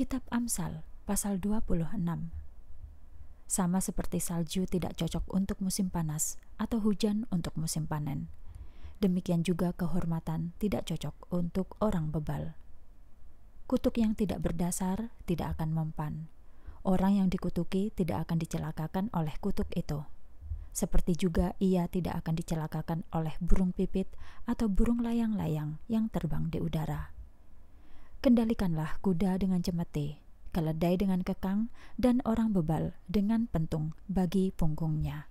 Kitab Amsal pasal 26 Sama seperti salju tidak cocok untuk musim panas atau hujan untuk musim panen. Demikian juga kehormatan tidak cocok untuk orang bebal. Kutuk yang tidak berdasar tidak akan mempan. Orang yang dikutuki tidak akan dicelakakan oleh kutuk itu. Seperti juga ia tidak akan dicelakakan oleh burung pipit atau burung layang-layang yang terbang di udara. Kendalikanlah kuda dengan cemete, keledai dengan kekang, dan orang bebal dengan pentung bagi punggungnya.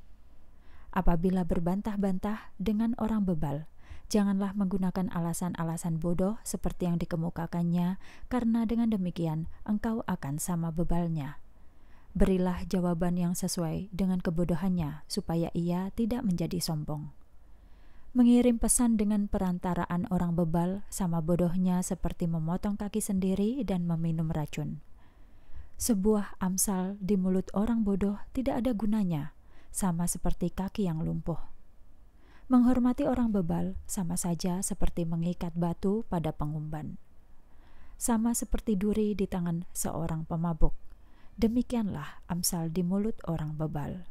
Apabila berbantah-bantah dengan orang bebal, janganlah menggunakan alasan-alasan bodoh seperti yang dikemukakannya, karena dengan demikian engkau akan sama bebalnya. Berilah jawaban yang sesuai dengan kebodohannya, supaya ia tidak menjadi sombong mengirim pesan dengan perantaraan orang bebal sama bodohnya seperti memotong kaki sendiri dan meminum racun. Sebuah amsal di mulut orang bodoh tidak ada gunanya, sama seperti kaki yang lumpuh. Menghormati orang bebal sama saja seperti mengikat batu pada pengumban. Sama seperti duri di tangan seorang pemabuk. Demikianlah amsal di mulut orang bebal.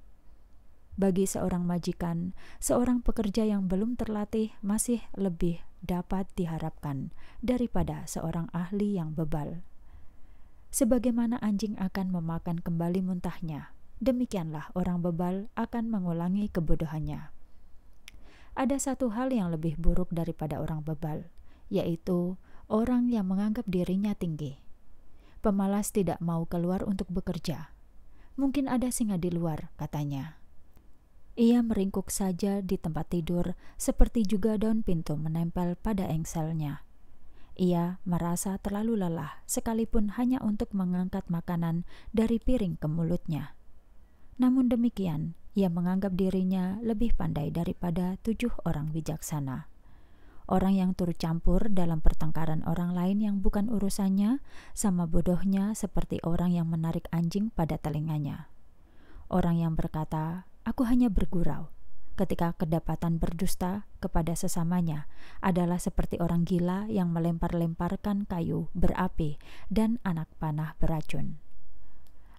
Bagi seorang majikan, seorang pekerja yang belum terlatih masih lebih dapat diharapkan daripada seorang ahli yang bebal. Sebagaimana anjing akan memakan kembali muntahnya, demikianlah orang bebal akan mengulangi kebodohannya. Ada satu hal yang lebih buruk daripada orang bebal, yaitu orang yang menganggap dirinya tinggi. Pemalas tidak mau keluar untuk bekerja. Mungkin ada singa di luar, katanya. Ia meringkuk saja di tempat tidur, seperti juga daun pintu menempel pada engselnya. Ia merasa terlalu lelah, sekalipun hanya untuk mengangkat makanan dari piring ke mulutnya. Namun demikian, ia menganggap dirinya lebih pandai daripada tujuh orang bijaksana. Orang yang turut campur dalam pertengkaran orang lain yang bukan urusannya, sama bodohnya seperti orang yang menarik anjing pada telinganya. Orang yang berkata, Aku hanya bergurau ketika kedapatan berdusta kepada sesamanya adalah seperti orang gila yang melempar-lemparkan kayu berapi dan anak panah beracun.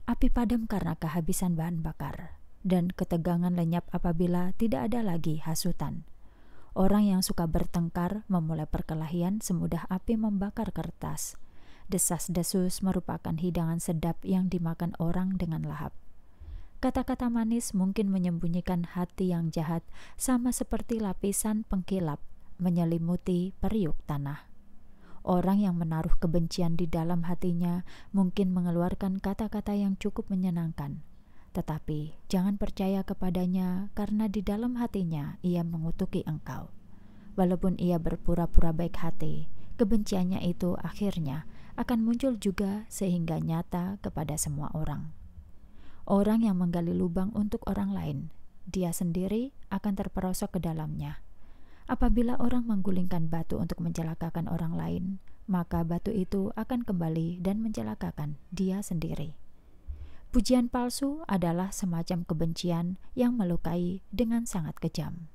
Api padam karena kehabisan bahan bakar, dan ketegangan lenyap apabila tidak ada lagi hasutan. Orang yang suka bertengkar memulai perkelahian semudah api membakar kertas. Desas-desus merupakan hidangan sedap yang dimakan orang dengan lahap. Kata-kata manis mungkin menyembunyikan hati yang jahat, sama seperti lapisan pengkilap menyelimuti periuk tanah. Orang yang menaruh kebencian di dalam hatinya mungkin mengeluarkan kata-kata yang cukup menyenangkan, tetapi jangan percaya kepadanya karena di dalam hatinya ia mengutuki engkau. Walaupun ia berpura-pura baik hati, kebenciannya itu akhirnya akan muncul juga sehingga nyata kepada semua orang. Orang yang menggali lubang untuk orang lain, dia sendiri akan terperosok ke dalamnya. Apabila orang menggulingkan batu untuk mencelakakan orang lain, maka batu itu akan kembali dan mencelakakan dia sendiri. Pujian palsu adalah semacam kebencian yang melukai dengan sangat kejam.